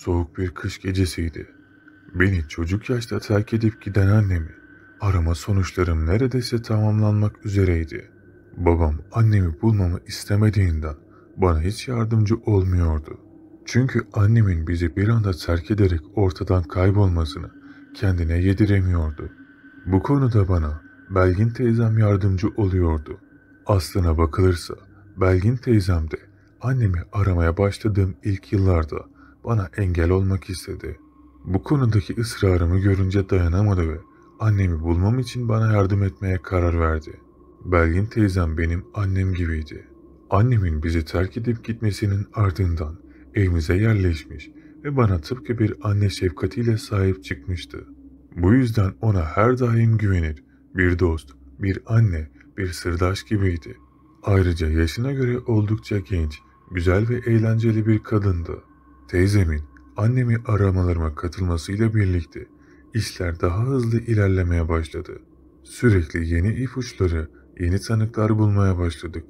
Soğuk bir kış gecesiydi. Beni çocuk yaşta terk edip giden annemi arama sonuçlarım neredeyse tamamlanmak üzereydi. Babam annemi bulmamı istemediğinden bana hiç yardımcı olmuyordu. Çünkü annemin bizi bir anda terk ederek ortadan kaybolmasını kendine yediremiyordu. Bu konuda bana Belgin teyzem yardımcı oluyordu. Aslına bakılırsa Belgin teyzem de annemi aramaya başladığım ilk yıllarda bana engel olmak istedi. Bu konudaki ısrarımı görünce dayanamadı ve annemi bulmam için bana yardım etmeye karar verdi. Belgin teyzem benim annem gibiydi. Annemin bizi terk edip gitmesinin ardından evimize yerleşmiş ve bana tıpkı bir anne şefkatiyle sahip çıkmıştı. Bu yüzden ona her daim güvenir, bir dost, bir anne, bir sırdaş gibiydi. Ayrıca yaşına göre oldukça genç, güzel ve eğlenceli bir kadındı. Teyzemin annemi aramalarıma katılmasıyla birlikte işler daha hızlı ilerlemeye başladı. Sürekli yeni ipuçları, yeni tanıklar bulmaya başladık.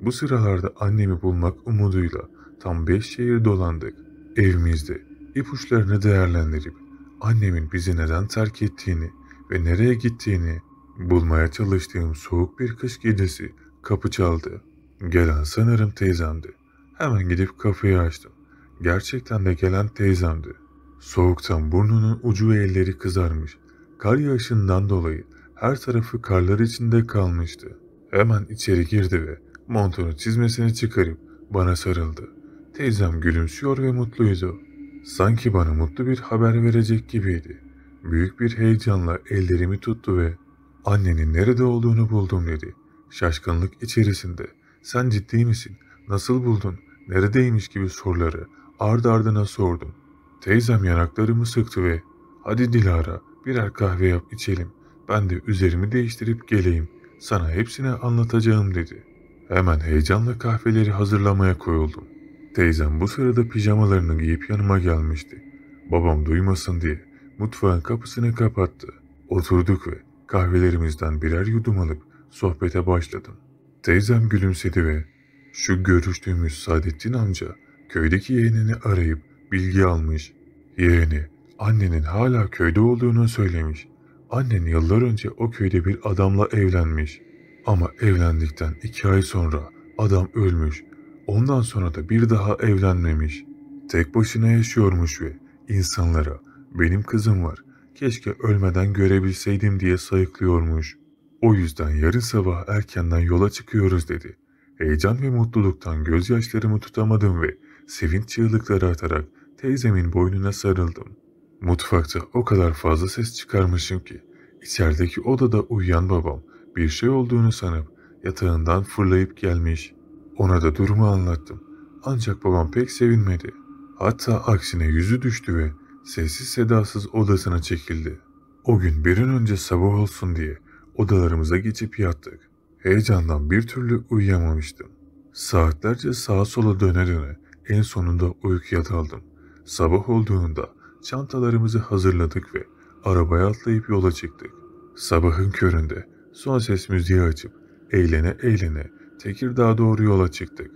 Bu sıralarda annemi bulmak umuduyla tam beş şehir dolandık. Evimizde ipuçlarını değerlendirip annemin bizi neden terk ettiğini ve nereye gittiğini bulmaya çalıştığım soğuk bir kış gecesi kapı çaldı. Gelen sanırım teyzemdi. Hemen gidip kapıyı açtım. Gerçekten de gelen teyzemdi. Soğuktan burnunun ucu ve elleri kızarmış. Kar yağışından dolayı her tarafı karlar içinde kalmıştı. Hemen içeri girdi ve montunu çizmesini çıkarıp bana sarıldı. Teyzem gülümsüyor ve mutluydu. Sanki bana mutlu bir haber verecek gibiydi. Büyük bir heyecanla ellerimi tuttu ve annenin nerede olduğunu buldum dedi. Şaşkınlık içerisinde sen ciddi misin? Nasıl buldun? Neredeymiş gibi soruları ard ardına sordum. Teyzem yanaklarımı sıktı ve ''Hadi Dilara birer kahve yap içelim. Ben de üzerimi değiştirip geleyim. Sana hepsini anlatacağım.'' dedi. Hemen heyecanla kahveleri hazırlamaya koyuldum. Teyzem bu sırada pijamalarını giyip yanıma gelmişti. Babam duymasın diye mutfağın kapısını kapattı. Oturduk ve kahvelerimizden birer yudum alıp sohbete başladım. Teyzem gülümsedi ve ''Şu görüştüğümüz Saadettin amca köydeki yeğenini arayıp bilgi almış. Yeğeni annenin hala köyde olduğunu söylemiş. Annen yıllar önce o köyde bir adamla evlenmiş. Ama evlendikten iki ay sonra adam ölmüş. Ondan sonra da bir daha evlenmemiş. Tek başına yaşıyormuş ve insanlara benim kızım var keşke ölmeden görebilseydim diye sayıklıyormuş. O yüzden yarın sabah erkenden yola çıkıyoruz dedi. Heyecan ve mutluluktan gözyaşlarımı tutamadım ve sevinç çığlıkları atarak teyzemin boynuna sarıldım. Mutfakta o kadar fazla ses çıkarmışım ki içerideki odada uyuyan babam bir şey olduğunu sanıp yatağından fırlayıp gelmiş. Ona da durumu anlattım. Ancak babam pek sevinmedi. Hatta aksine yüzü düştü ve sessiz sedasız odasına çekildi. O gün bir an önce sabah olsun diye odalarımıza geçip yattık. Heyecandan bir türlü uyuyamamıştım. Saatlerce sağa sola döne döne en sonunda uykuya daldım. Sabah olduğunda çantalarımızı hazırladık ve arabaya atlayıp yola çıktık. Sabahın köründe son ses müziği açıp eğlene eğlene Tekirdağ'a doğru yola çıktık.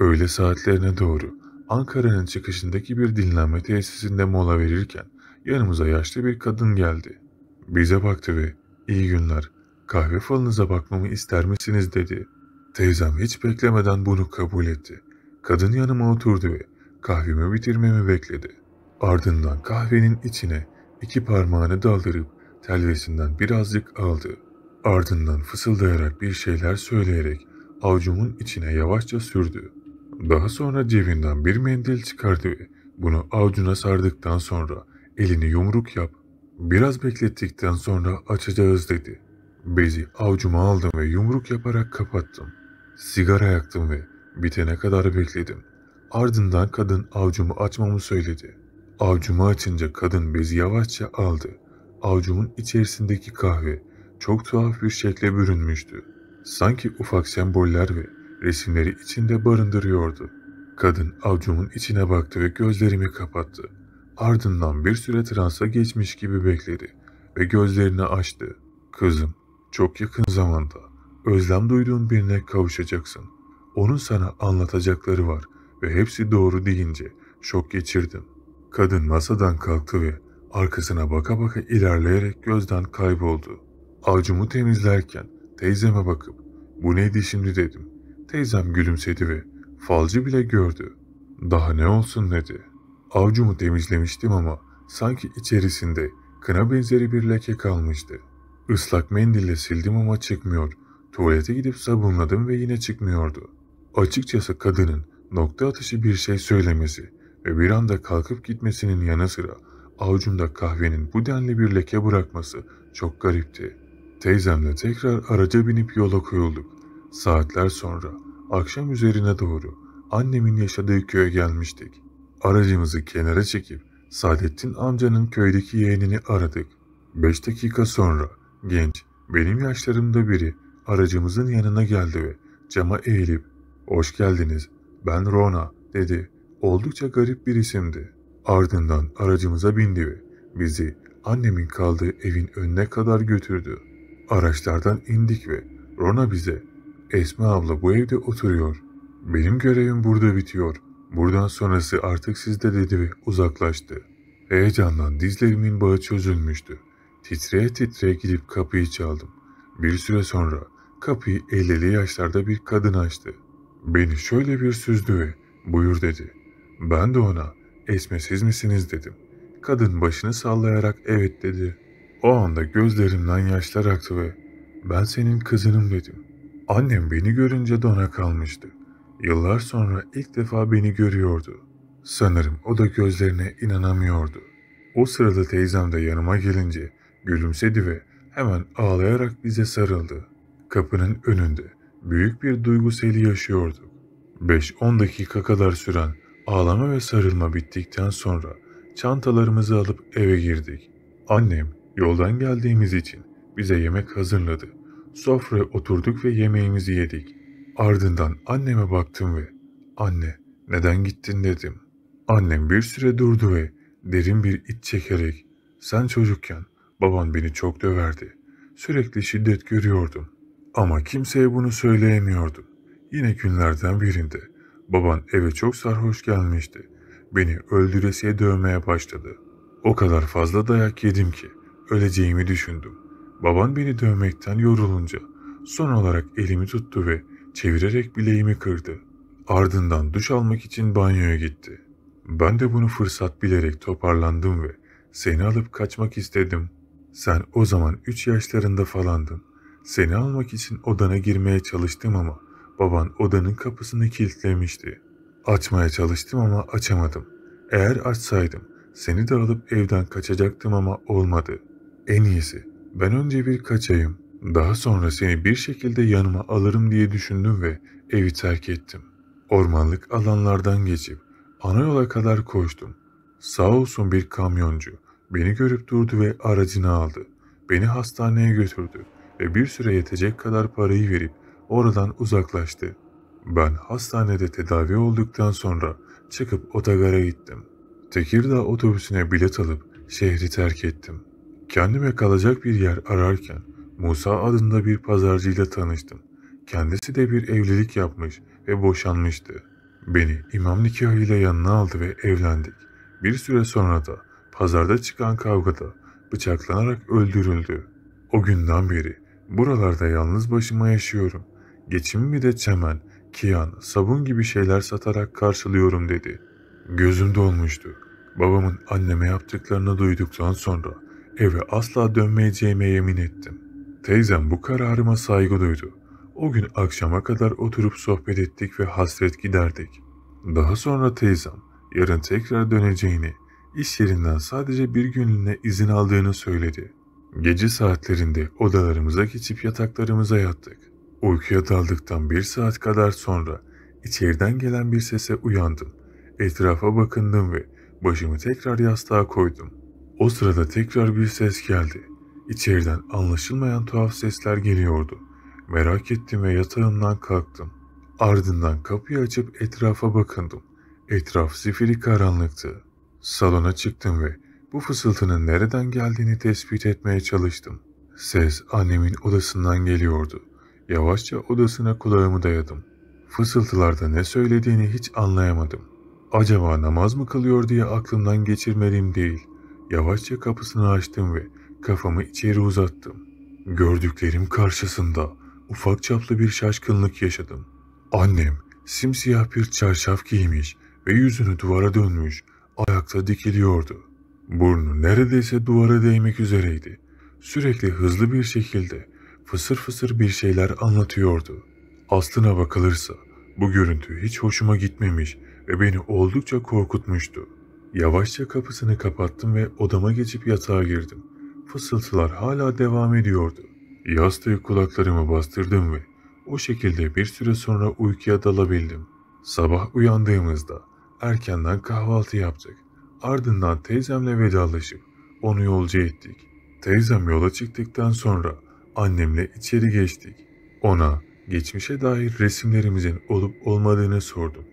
Öğle saatlerine doğru Ankara'nın çıkışındaki bir dinlenme tesisinde mola verirken yanımıza yaşlı bir kadın geldi. Bize baktı ve iyi günler kahve falınıza bakmamı ister misiniz dedi. Teyzem hiç beklemeden bunu kabul etti. Kadın yanıma oturdu ve kahvemi bitirmemi bekledi. Ardından kahvenin içine iki parmağını daldırıp telvesinden birazcık aldı. Ardından fısıldayarak bir şeyler söyleyerek avcumun içine yavaşça sürdü. Daha sonra cebinden bir mendil çıkardı ve bunu avcuna sardıktan sonra elini yumruk yap, biraz beklettikten sonra açacağız dedi. Bezi avcuma aldım ve yumruk yaparak kapattım. Sigara yaktım ve Bitene kadar bekledim. Ardından kadın avcumu açmamı söyledi. Avcumu açınca kadın bezi yavaşça aldı. Avcumun içerisindeki kahve çok tuhaf bir şekle bürünmüştü. Sanki ufak semboller ve resimleri içinde barındırıyordu. Kadın avcumun içine baktı ve gözlerimi kapattı. Ardından bir süre transa geçmiş gibi bekledi ve gözlerini açtı. Kızım, çok yakın zamanda özlem duyduğun birine kavuşacaksın. Onun sana anlatacakları var ve hepsi doğru deyince şok geçirdim. Kadın masadan kalktı ve arkasına baka baka ilerleyerek gözden kayboldu. Avcumu temizlerken teyzeme bakıp bu neydi şimdi dedim. Teyzem gülümsedi ve falcı bile gördü. Daha ne olsun dedi. Avcumu temizlemiştim ama sanki içerisinde kına benzeri bir leke kalmıştı. Islak mendille sildim ama çıkmıyor. Tuvalete gidip sabunladım ve yine çıkmıyordu. Açıkçası kadının nokta atışı bir şey söylemesi ve bir anda kalkıp gitmesinin yanı sıra avucumda kahvenin bu denli bir leke bırakması çok garipti. Teyzemle tekrar araca binip yola koyulduk. Saatler sonra akşam üzerine doğru annemin yaşadığı köye gelmiştik. Aracımızı kenara çekip Saadettin amcanın köydeki yeğenini aradık. Beş dakika sonra genç, benim yaşlarımda biri aracımızın yanına geldi ve cama eğilip ''Hoş geldiniz, ben Rona.'' dedi. Oldukça garip bir isimdi. Ardından aracımıza bindi ve bizi annemin kaldığı evin önüne kadar götürdü. Araçlardan indik ve Rona bize Esma abla bu evde oturuyor. Benim görevim burada bitiyor. Buradan sonrası artık sizde dedi ve uzaklaştı. Heyecandan dizlerimin bağı çözülmüştü. Titreye titreye gidip kapıyı çaldım. Bir süre sonra kapıyı 50'li yaşlarda bir kadın açtı. Beni şöyle bir süzdü ve buyur dedi. Ben de ona Esme siz misiniz dedim. Kadın başını sallayarak evet dedi. O anda gözlerimden yaşlar aktı ve ben senin kızınım dedim. Annem beni görünce dona kalmıştı. Yıllar sonra ilk defa beni görüyordu. Sanırım o da gözlerine inanamıyordu. O sırada teyzem de yanıma gelince gülümsedi ve hemen ağlayarak bize sarıldı. Kapının önünde büyük bir duygu seli yaşıyorduk. 5-10 dakika kadar süren ağlama ve sarılma bittikten sonra çantalarımızı alıp eve girdik. Annem yoldan geldiğimiz için bize yemek hazırladı. Sofraya oturduk ve yemeğimizi yedik. Ardından anneme baktım ve anne neden gittin dedim. Annem bir süre durdu ve derin bir iç çekerek sen çocukken baban beni çok döverdi. Sürekli şiddet görüyordum. Ama kimseye bunu söyleyemiyordu. Yine günlerden birinde baban eve çok sarhoş gelmişti. Beni öldüresiye dövmeye başladı. O kadar fazla dayak yedim ki öleceğimi düşündüm. Baban beni dövmekten yorulunca son olarak elimi tuttu ve çevirerek bileğimi kırdı. Ardından duş almak için banyoya gitti. Ben de bunu fırsat bilerek toparlandım ve seni alıp kaçmak istedim. Sen o zaman 3 yaşlarında falandın. Seni almak için odana girmeye çalıştım ama baban odanın kapısını kilitlemişti. Açmaya çalıştım ama açamadım. Eğer açsaydım seni de alıp evden kaçacaktım ama olmadı. En iyisi ben önce bir kaçayım. Daha sonra seni bir şekilde yanıma alırım diye düşündüm ve evi terk ettim. Ormanlık alanlardan geçip ana yola kadar koştum. Sağ olsun bir kamyoncu beni görüp durdu ve aracını aldı. Beni hastaneye götürdü ve bir süre yetecek kadar parayı verip oradan uzaklaştı. Ben hastanede tedavi olduktan sonra çıkıp otogara gittim. Tekirdağ otobüsüne bilet alıp şehri terk ettim. Kendime kalacak bir yer ararken Musa adında bir pazarcıyla tanıştım. Kendisi de bir evlilik yapmış ve boşanmıştı. Beni imam nikahıyla yanına aldı ve evlendik. Bir süre sonra da pazarda çıkan kavgada bıçaklanarak öldürüldü. O günden beri Buralarda yalnız başıma yaşıyorum. Geçimimi de çemen, kiyan, sabun gibi şeyler satarak karşılıyorum dedi. Gözüm dolmuştu. Babamın anneme yaptıklarını duyduktan sonra eve asla dönmeyeceğime yemin ettim. Teyzem bu kararıma saygı duydu. O gün akşama kadar oturup sohbet ettik ve hasret giderdik. Daha sonra teyzem yarın tekrar döneceğini, iş yerinden sadece bir günlüğüne izin aldığını söyledi. Gece saatlerinde odalarımıza geçip yataklarımıza yattık. Uykuya daldıktan bir saat kadar sonra içeriden gelen bir sese uyandım. Etrafa bakındım ve başımı tekrar yastığa koydum. O sırada tekrar bir ses geldi. İçeriden anlaşılmayan tuhaf sesler geliyordu. Merak ettim ve yatağımdan kalktım. Ardından kapıyı açıp etrafa bakındım. Etraf zifiri karanlıktı. Salona çıktım ve bu fısıltının nereden geldiğini tespit etmeye çalıştım. Ses annemin odasından geliyordu. Yavaşça odasına kulağımı dayadım. Fısıltılarda ne söylediğini hiç anlayamadım. Acaba namaz mı kılıyor diye aklımdan geçirmedim değil. Yavaşça kapısını açtım ve kafamı içeri uzattım. Gördüklerim karşısında ufak çaplı bir şaşkınlık yaşadım. Annem simsiyah bir çarşaf giymiş ve yüzünü duvara dönmüş, ayakta dikiliyordu. Burnu neredeyse duvara değmek üzereydi. Sürekli hızlı bir şekilde fısır fısır bir şeyler anlatıyordu. Aslına bakılırsa bu görüntü hiç hoşuma gitmemiş ve beni oldukça korkutmuştu. Yavaşça kapısını kapattım ve odama geçip yatağa girdim. Fısıltılar hala devam ediyordu. Yastığı kulaklarımı bastırdım ve o şekilde bir süre sonra uykuya dalabildim. Sabah uyandığımızda erkenden kahvaltı yaptık. Ardından teyzemle vedalaşıp onu yolcu ettik. Teyzem yola çıktıktan sonra annemle içeri geçtik. Ona geçmişe dair resimlerimizin olup olmadığını sordum.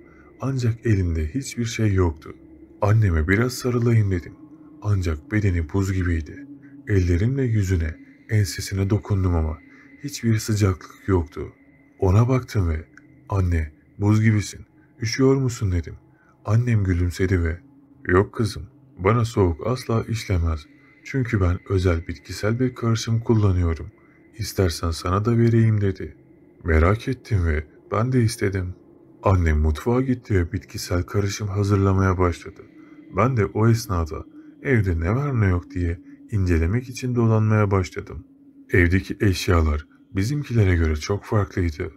Ancak elimde hiçbir şey yoktu. Anneme biraz sarılayım dedim. Ancak bedeni buz gibiydi. Ellerimle yüzüne, ensesine dokundum ama hiçbir sıcaklık yoktu. Ona baktım ve anne buz gibisin, üşüyor musun dedim. Annem gülümsedi ve Yok kızım, bana soğuk asla işlemez. Çünkü ben özel bitkisel bir karışım kullanıyorum. İstersen sana da vereyim dedi. Merak ettim ve ben de istedim. Annem mutfağa gitti ve bitkisel karışım hazırlamaya başladı. Ben de o esnada evde ne var ne yok diye incelemek için dolanmaya başladım. Evdeki eşyalar bizimkilere göre çok farklıydı.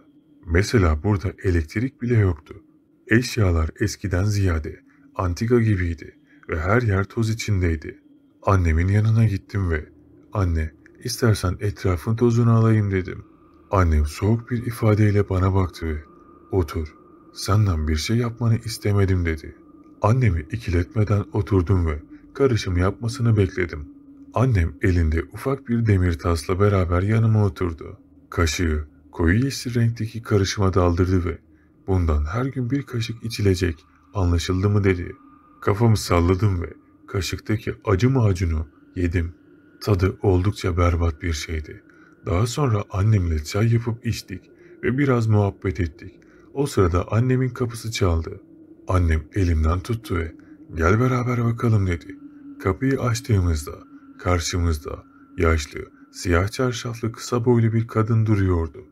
Mesela burada elektrik bile yoktu. Eşyalar eskiden ziyade antika gibiydi ve her yer toz içindeydi. Annemin yanına gittim ve anne istersen etrafın tozunu alayım dedim. Annem soğuk bir ifadeyle bana baktı ve otur senden bir şey yapmanı istemedim dedi. Annemi ikiletmeden oturdum ve karışım yapmasını bekledim. Annem elinde ufak bir demir tasla beraber yanıma oturdu. Kaşığı koyu yeşil renkteki karışıma daldırdı ve bundan her gün bir kaşık içilecek Anlaşıldı mı dedi. Kafamı salladım ve kaşıktaki acı macunu yedim. Tadı oldukça berbat bir şeydi. Daha sonra annemle çay yapıp içtik ve biraz muhabbet ettik. O sırada annemin kapısı çaldı. Annem elimden tuttu ve gel beraber bakalım dedi. Kapıyı açtığımızda karşımızda yaşlı, siyah çarşaflı kısa boylu bir kadın duruyordu.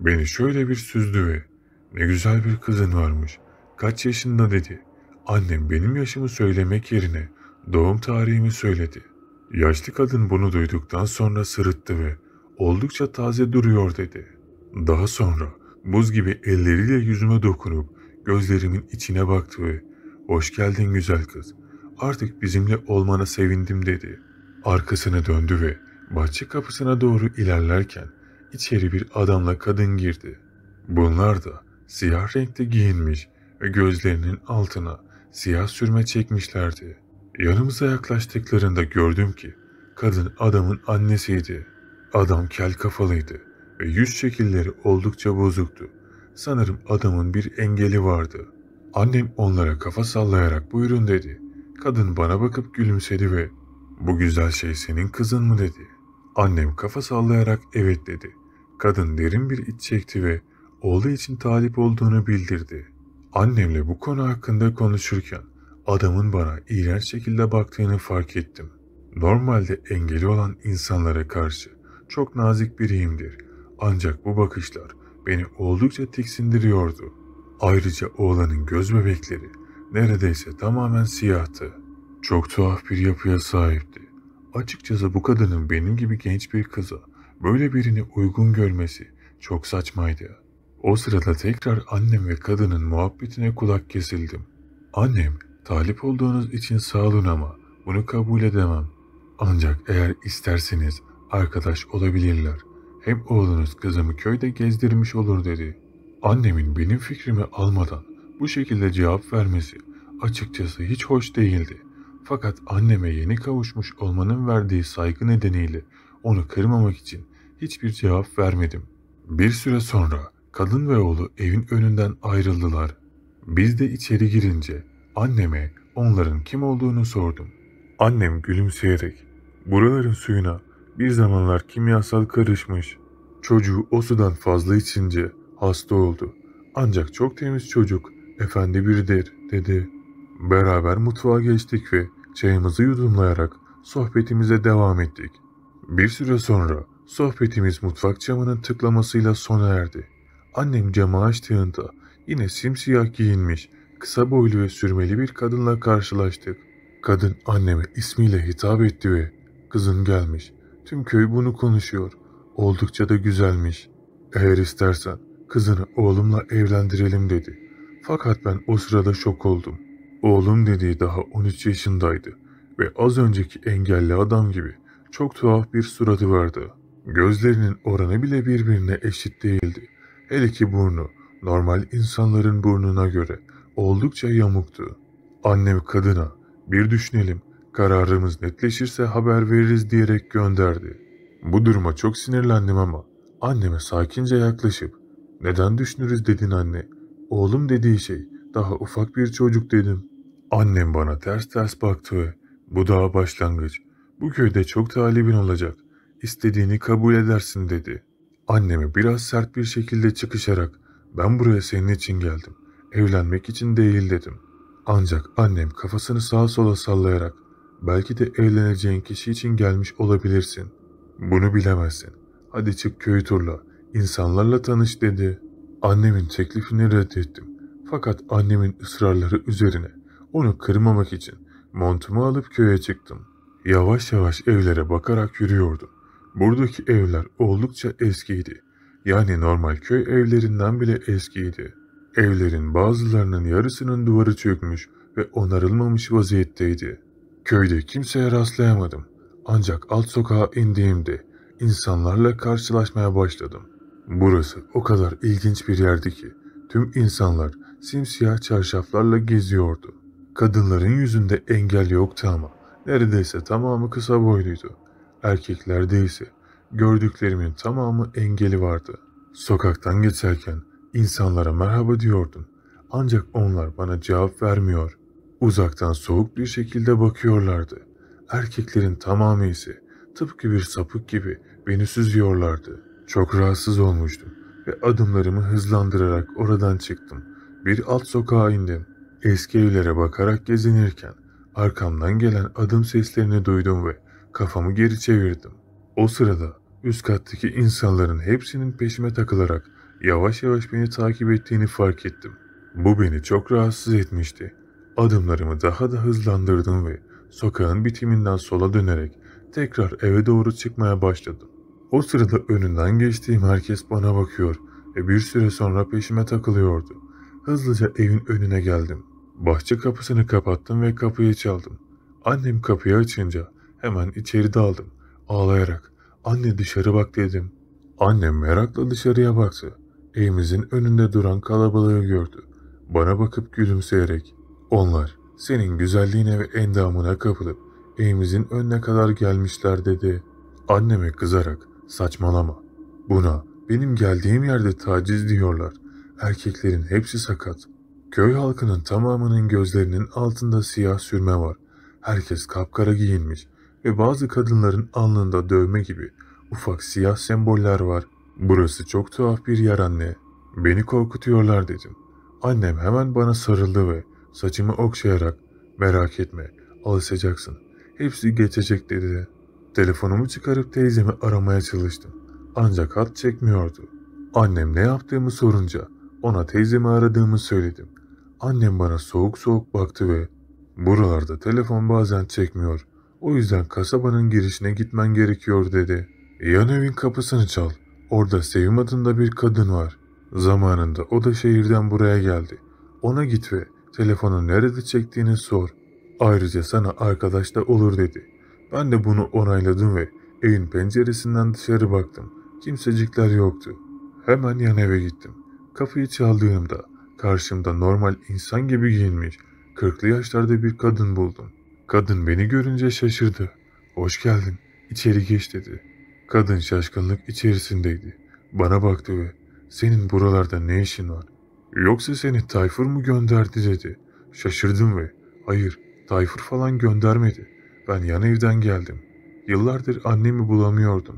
Beni şöyle bir süzdü ve ne güzel bir kızın varmış kaç yaşında dedi. Annem benim yaşımı söylemek yerine doğum tarihimi söyledi. Yaşlı kadın bunu duyduktan sonra sırıttı ve oldukça taze duruyor dedi. Daha sonra buz gibi elleriyle yüzüme dokunup gözlerimin içine baktı ve ''Hoş geldin güzel kız, artık bizimle olmana sevindim.'' dedi. Arkasını döndü ve bahçe kapısına doğru ilerlerken içeri bir adamla kadın girdi. Bunlar da siyah renkte giyinmiş, Gözlerinin altına siyah sürme çekmişlerdi. Yanımıza yaklaştıklarında gördüm ki kadın adamın annesiydi. Adam kel kafalıydı ve yüz şekilleri oldukça bozuktu. Sanırım adamın bir engeli vardı. Annem onlara kafa sallayarak buyurun dedi. Kadın bana bakıp gülümsedi ve bu güzel şey senin kızın mı dedi. Annem kafa sallayarak evet dedi. Kadın derin bir iç çekti ve oğlu için talip olduğunu bildirdi. Annemle bu konu hakkında konuşurken adamın bana iğrenç şekilde baktığını fark ettim. Normalde engeli olan insanlara karşı çok nazik biriyimdir. Ancak bu bakışlar beni oldukça tiksindiriyordu. Ayrıca oğlanın göz bebekleri neredeyse tamamen siyahtı. Çok tuhaf bir yapıya sahipti. Açıkçası bu kadının benim gibi genç bir kıza böyle birini uygun görmesi çok saçmaydı. O sırada tekrar annem ve kadının muhabbetine kulak kesildim. Annem, talip olduğunuz için sağ olun ama bunu kabul edemem. Ancak eğer isterseniz arkadaş olabilirler. Hem oğlunuz kızımı köyde gezdirmiş olur dedi. Annemin benim fikrimi almadan bu şekilde cevap vermesi açıkçası hiç hoş değildi. Fakat anneme yeni kavuşmuş olmanın verdiği saygı nedeniyle onu kırmamak için hiçbir cevap vermedim. Bir süre sonra Kadın ve oğlu evin önünden ayrıldılar. Biz de içeri girince anneme onların kim olduğunu sordum. Annem gülümseyerek buraların suyuna bir zamanlar kimyasal karışmış. Çocuğu o sudan fazla içince hasta oldu. Ancak çok temiz çocuk, efendi biridir dedi. Beraber mutfağa geçtik ve çayımızı yudumlayarak sohbetimize devam ettik. Bir süre sonra sohbetimiz mutfak camının tıklamasıyla sona erdi. Annem cama açtığında yine simsiyah giyinmiş, kısa boylu ve sürmeli bir kadınla karşılaştık. Kadın anneme ismiyle hitap etti ve kızın gelmiş. Tüm köy bunu konuşuyor. Oldukça da güzelmiş. Eğer istersen kızını oğlumla evlendirelim dedi. Fakat ben o sırada şok oldum. Oğlum dediği daha 13 yaşındaydı ve az önceki engelli adam gibi çok tuhaf bir suratı vardı. Gözlerinin oranı bile birbirine eşit değildi. Hele ki burnu normal insanların burnuna göre oldukça yamuktu. Annem kadına bir düşünelim kararımız netleşirse haber veririz diyerek gönderdi. Bu duruma çok sinirlendim ama anneme sakince yaklaşıp neden düşünürüz dedin anne. Oğlum dediği şey daha ufak bir çocuk dedim. Annem bana ters ters baktı ve bu daha başlangıç. Bu köyde çok talibin olacak. İstediğini kabul edersin dedi. Annemi biraz sert bir şekilde çıkışarak ben buraya senin için geldim. Evlenmek için değil dedim. Ancak annem kafasını sağa sola sallayarak belki de evleneceğin kişi için gelmiş olabilirsin. Bunu bilemezsin. Hadi çık köy turla, insanlarla tanış dedi. Annemin teklifini reddettim. Fakat annemin ısrarları üzerine onu kırmamak için montumu alıp köye çıktım. Yavaş yavaş evlere bakarak yürüyordum. Buradaki evler oldukça eskiydi. Yani normal köy evlerinden bile eskiydi. Evlerin bazılarının yarısının duvarı çökmüş ve onarılmamış vaziyetteydi. Köyde kimseye rastlayamadım. Ancak alt sokağa indiğimde insanlarla karşılaşmaya başladım. Burası o kadar ilginç bir yerdi ki tüm insanlar simsiyah çarşaflarla geziyordu. Kadınların yüzünde engel yoktu ama neredeyse tamamı kısa boyluydu. Erkeklerde ise gördüklerimin tamamı engeli vardı. Sokaktan geçerken insanlara merhaba diyordum. Ancak onlar bana cevap vermiyor. Uzaktan soğuk bir şekilde bakıyorlardı. Erkeklerin tamamı ise tıpkı bir sapık gibi beni süzüyorlardı. Çok rahatsız olmuştum ve adımlarımı hızlandırarak oradan çıktım. Bir alt sokağa indim. Eski evlere bakarak gezinirken arkamdan gelen adım seslerini duydum ve Kafamı geri çevirdim. O sırada üst kattaki insanların hepsinin peşime takılarak yavaş yavaş beni takip ettiğini fark ettim. Bu beni çok rahatsız etmişti. Adımlarımı daha da hızlandırdım ve sokağın bitiminden sola dönerek tekrar eve doğru çıkmaya başladım. O sırada önünden geçtiğim herkes bana bakıyor ve bir süre sonra peşime takılıyordu. Hızlıca evin önüne geldim. Bahçe kapısını kapattım ve kapıyı çaldım. Annem kapıyı açınca Hemen içeri daldım. Ağlayarak. Anne dışarı bak dedim. Annem merakla dışarıya baktı. Evimizin önünde duran kalabalığı gördü. Bana bakıp gülümseyerek. Onlar senin güzelliğine ve endamına kapılıp evimizin önüne kadar gelmişler dedi. Anneme kızarak saçmalama. Buna benim geldiğim yerde taciz diyorlar. Erkeklerin hepsi sakat. Köy halkının tamamının gözlerinin altında siyah sürme var. Herkes kapkara giyinmiş ve bazı kadınların alnında dövme gibi ufak siyah semboller var. Burası çok tuhaf bir yer anne. Beni korkutuyorlar dedim. Annem hemen bana sarıldı ve saçımı okşayarak merak etme alışacaksın hepsi geçecek dedi. Telefonumu çıkarıp teyzemi aramaya çalıştım. Ancak hat çekmiyordu. Annem ne yaptığımı sorunca ona teyzemi aradığımı söyledim. Annem bana soğuk soğuk baktı ve buralarda telefon bazen çekmiyor. O yüzden kasabanın girişine gitmen gerekiyor dedi. Yan evin kapısını çal. Orada Sevim adında bir kadın var. Zamanında o da şehirden buraya geldi. Ona git ve telefonu nerede çektiğini sor. Ayrıca sana arkadaş da olur dedi. Ben de bunu onayladım ve evin penceresinden dışarı baktım. Kimsecikler yoktu. Hemen yan eve gittim. Kapıyı çaldığımda karşımda normal insan gibi giyinmiş, kırklı yaşlarda bir kadın buldum. Kadın beni görünce şaşırdı. Hoş geldin, içeri geç dedi. Kadın şaşkınlık içerisindeydi. Bana baktı ve senin buralarda ne işin var? Yoksa seni Tayfur mu gönderdi dedi. Şaşırdım ve hayır Tayfur falan göndermedi. Ben yan evden geldim. Yıllardır annemi bulamıyordum.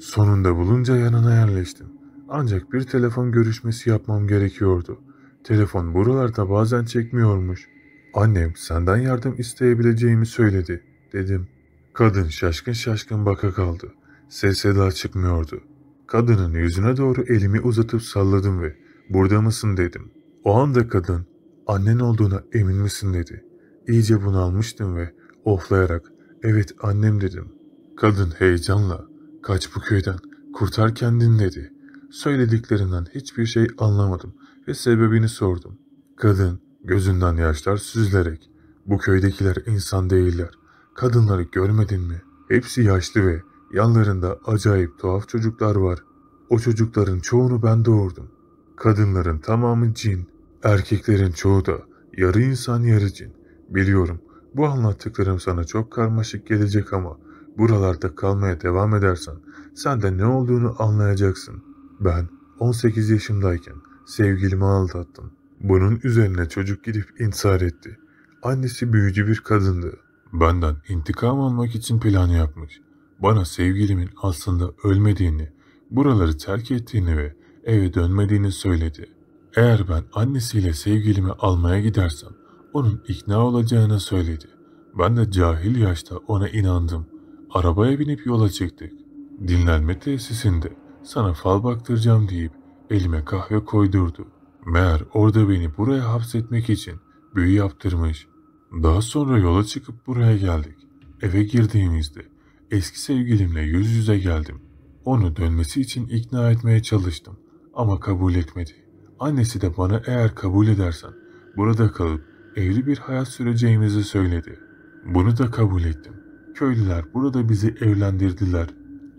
Sonunda bulunca yanına yerleştim. Ancak bir telefon görüşmesi yapmam gerekiyordu. Telefon buralarda bazen çekmiyormuş. Annem senden yardım isteyebileceğimi söyledi dedim. Kadın şaşkın şaşkın baka kaldı. Ses seda çıkmıyordu. Kadının yüzüne doğru elimi uzatıp salladım ve burada mısın dedim. O anda kadın annen olduğuna emin misin dedi. İyice bunalmıştım ve oflayarak evet annem dedim. Kadın heyecanla kaç bu köyden kurtar kendin dedi. Söylediklerinden hiçbir şey anlamadım ve sebebini sordum. Kadın Gözünden yaşlar süzülerek. Bu köydekiler insan değiller. Kadınları görmedin mi? Hepsi yaşlı ve yanlarında acayip tuhaf çocuklar var. O çocukların çoğunu ben doğurdum. Kadınların tamamı cin. Erkeklerin çoğu da yarı insan yarı cin. Biliyorum bu anlattıklarım sana çok karmaşık gelecek ama buralarda kalmaya devam edersen sen de ne olduğunu anlayacaksın. Ben 18 yaşımdayken sevgilimi aldattım. Bunun üzerine çocuk gidip intihar etti. Annesi büyücü bir kadındı. Benden intikam almak için plan yapmış. Bana sevgilimin aslında ölmediğini, buraları terk ettiğini ve eve dönmediğini söyledi. Eğer ben annesiyle sevgilimi almaya gidersem onun ikna olacağını söyledi. Ben de cahil yaşta ona inandım. Arabaya binip yola çıktık. Dinlenme tesisinde sana fal baktıracağım deyip elime kahve koydurdu. Meğer orada beni buraya hapsetmek için büyü yaptırmış. Daha sonra yola çıkıp buraya geldik. Eve girdiğimizde eski sevgilimle yüz yüze geldim. Onu dönmesi için ikna etmeye çalıştım ama kabul etmedi. Annesi de bana eğer kabul edersen burada kalıp evli bir hayat süreceğimizi söyledi. Bunu da kabul ettim. Köylüler burada bizi evlendirdiler.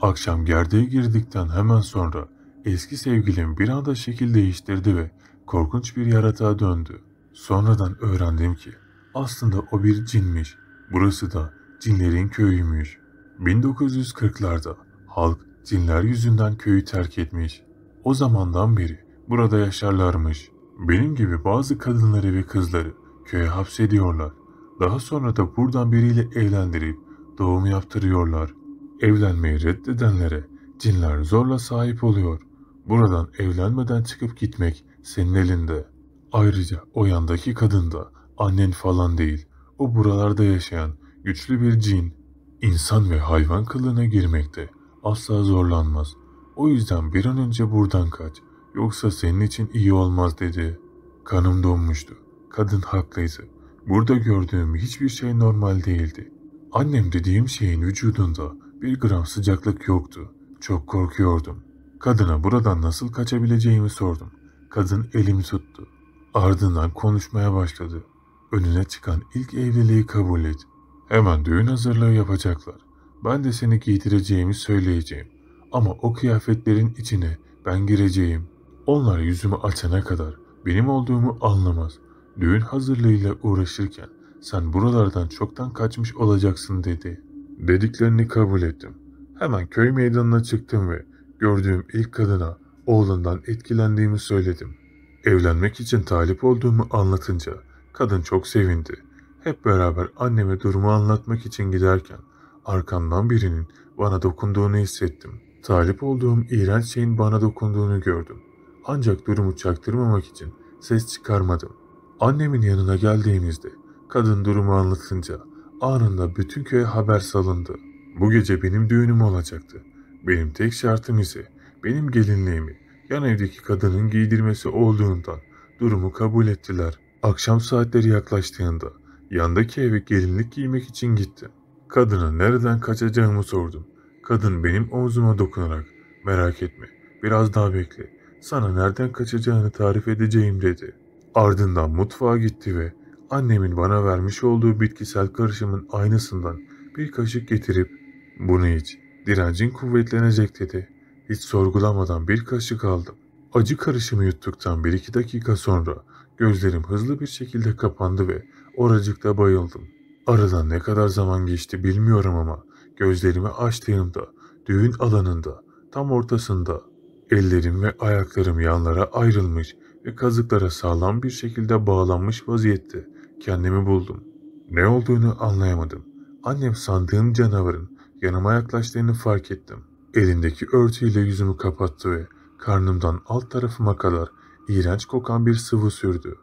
Akşam gerdeğe girdikten hemen sonra eski sevgilim bir anda şekil değiştirdi ve korkunç bir yaratığa döndü. Sonradan öğrendim ki aslında o bir cinmiş. Burası da cinlerin köyüymüş. 1940'larda halk cinler yüzünden köyü terk etmiş. O zamandan beri burada yaşarlarmış. Benim gibi bazı kadınları ve kızları köye hapsediyorlar. Daha sonra da buradan biriyle evlendirip doğum yaptırıyorlar. Evlenmeyi reddedenlere cinler zorla sahip oluyor. Buradan evlenmeden çıkıp gitmek senin elinde. Ayrıca o yandaki kadın da annen falan değil. O buralarda yaşayan güçlü bir cin. İnsan ve hayvan kılığına girmekte. Asla zorlanmaz. O yüzden bir an önce buradan kaç. Yoksa senin için iyi olmaz dedi. Kanım donmuştu. Kadın haklıydı. Burada gördüğüm hiçbir şey normal değildi. Annem dediğim şeyin vücudunda bir gram sıcaklık yoktu. Çok korkuyordum. Kadına buradan nasıl kaçabileceğimi sordum. Kadın elimi tuttu. Ardından konuşmaya başladı. Önüne çıkan ilk evliliği kabul et. Hemen düğün hazırlığı yapacaklar. Ben de seni giydireceğimi söyleyeceğim. Ama o kıyafetlerin içine ben gireceğim. Onlar yüzümü açana kadar benim olduğumu anlamaz. Düğün hazırlığıyla uğraşırken sen buralardan çoktan kaçmış olacaksın dedi. Dediklerini kabul ettim. Hemen köy meydanına çıktım ve gördüğüm ilk kadına oğlundan etkilendiğimi söyledim. Evlenmek için talip olduğumu anlatınca kadın çok sevindi. Hep beraber anneme durumu anlatmak için giderken arkamdan birinin bana dokunduğunu hissettim. Talip olduğum iğrenç şeyin bana dokunduğunu gördüm. Ancak durumu çaktırmamak için ses çıkarmadım. Annemin yanına geldiğimizde kadın durumu anlatınca anında bütün köye haber salındı. Bu gece benim düğünüm olacaktı. Benim tek şartım ise benim gelinliğimi yan evdeki kadının giydirmesi olduğundan durumu kabul ettiler. Akşam saatleri yaklaştığında yandaki eve gelinlik giymek için gittim. Kadına nereden kaçacağımı sordum. Kadın benim omzuma dokunarak merak etme biraz daha bekle sana nereden kaçacağını tarif edeceğim dedi. Ardından mutfağa gitti ve annemin bana vermiş olduğu bitkisel karışımın aynısından bir kaşık getirip bunu iç direncin kuvvetlenecek dedi. Hiç sorgulamadan bir kaşık aldım. Acı karışımı yuttuktan bir iki dakika sonra gözlerim hızlı bir şekilde kapandı ve oracıkta bayıldım. Aradan ne kadar zaman geçti bilmiyorum ama gözlerimi açtığımda düğün alanında tam ortasında ellerim ve ayaklarım yanlara ayrılmış ve kazıklara sağlam bir şekilde bağlanmış vaziyette kendimi buldum. Ne olduğunu anlayamadım. Annem sandığım canavarın yanıma yaklaştığını fark ettim. Elindeki örtüyle yüzümü kapattı ve karnımdan alt tarafıma kadar iğrenç kokan bir sıvı sürdü.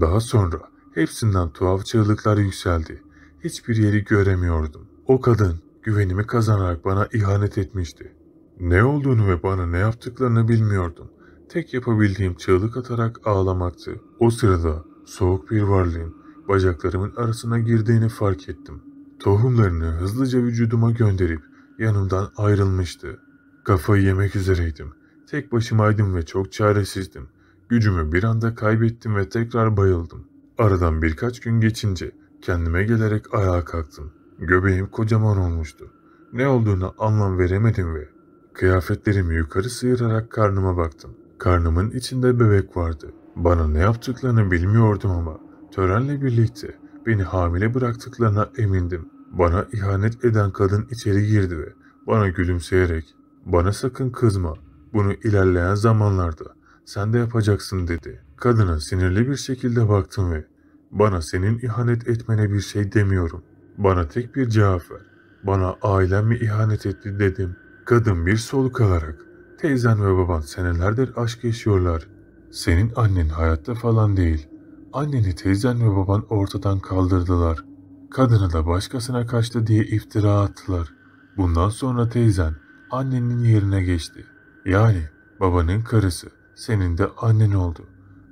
Daha sonra hepsinden tuhaf çığlıklar yükseldi. Hiçbir yeri göremiyordum. O kadın güvenimi kazanarak bana ihanet etmişti. Ne olduğunu ve bana ne yaptıklarını bilmiyordum. Tek yapabildiğim çığlık atarak ağlamaktı. O sırada soğuk bir varlığın bacaklarımın arasına girdiğini fark ettim. Tohumlarını hızlıca vücuduma gönderip yanımdan ayrılmıştı. Kafayı yemek üzereydim. Tek başımaydım ve çok çaresizdim. Gücümü bir anda kaybettim ve tekrar bayıldım. Aradan birkaç gün geçince kendime gelerek ayağa kalktım. Göbeğim kocaman olmuştu. Ne olduğunu anlam veremedim ve kıyafetlerimi yukarı sıyırarak karnıma baktım. Karnımın içinde bebek vardı. Bana ne yaptıklarını bilmiyordum ama törenle birlikte beni hamile bıraktıklarına emindim. Bana ihanet eden kadın içeri girdi ve bana gülümseyerek ''Bana sakın kızma, bunu ilerleyen zamanlarda sen de yapacaksın.'' dedi. Kadına sinirli bir şekilde baktım ve ''Bana senin ihanet etmene bir şey demiyorum. Bana tek bir cevap ver. Bana ailem mi ihanet etti?'' dedim. Kadın bir soluk alarak ''Teyzen ve baban senelerdir aşk yaşıyorlar. Senin annen hayatta falan değil. Anneni teyzen ve baban ortadan kaldırdılar. Kadını da başkasına kaçtı diye iftira attılar. Bundan sonra teyzen annenin yerine geçti. Yani babanın karısı senin de annen oldu.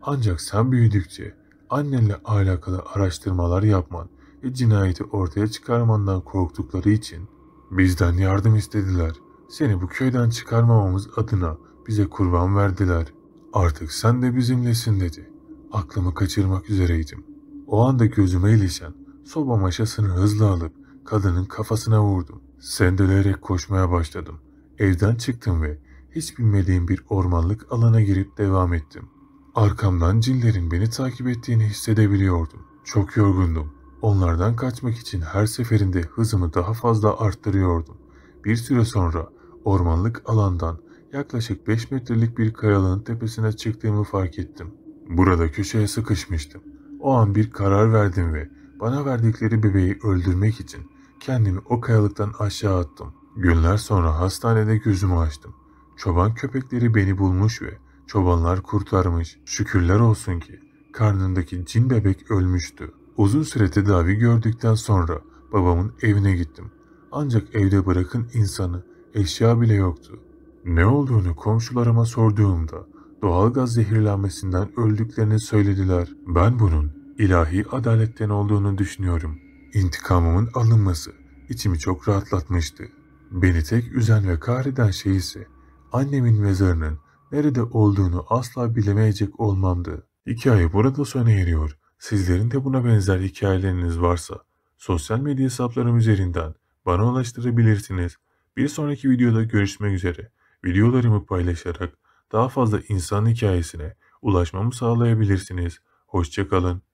Ancak sen büyüdükçe annenle alakalı araştırmalar yapman ve cinayeti ortaya çıkarmandan korktukları için bizden yardım istediler. Seni bu köyden çıkarmamamız adına bize kurban verdiler. Artık sen de bizimlesin dedi. Aklımı kaçırmak üzereydim. O anda gözüme ilişen Soba maşasını hızla alıp kadının kafasına vurdum. Sendeleyerek koşmaya başladım. Evden çıktım ve hiç bilmediğim bir ormanlık alana girip devam ettim. Arkamdan cillerin beni takip ettiğini hissedebiliyordum. Çok yorgundum. Onlardan kaçmak için her seferinde hızımı daha fazla arttırıyordum. Bir süre sonra ormanlık alandan yaklaşık 5 metrelik bir kayalığın tepesine çıktığımı fark ettim. Burada köşeye sıkışmıştım. O an bir karar verdim ve bana verdikleri bebeği öldürmek için kendimi o kayalıktan aşağı attım. Günler sonra hastanede gözümü açtım. Çoban köpekleri beni bulmuş ve çobanlar kurtarmış. Şükürler olsun ki karnındaki cin bebek ölmüştü. Uzun süre tedavi gördükten sonra babamın evine gittim. Ancak evde bırakın insanı, eşya bile yoktu. Ne olduğunu komşularıma sorduğumda doğalgaz zehirlenmesinden öldüklerini söylediler. Ben bunun ilahi adaletten olduğunu düşünüyorum. İntikamımın alınması içimi çok rahatlatmıştı. Beni tek üzen ve kahreden şey ise annemin mezarının nerede olduğunu asla bilemeyecek olmamdı. Hikaye burada sona eriyor. Sizlerin de buna benzer hikayeleriniz varsa sosyal medya hesaplarım üzerinden bana ulaştırabilirsiniz. Bir sonraki videoda görüşmek üzere. Videolarımı paylaşarak daha fazla insan hikayesine ulaşmamı sağlayabilirsiniz. Hoşçakalın.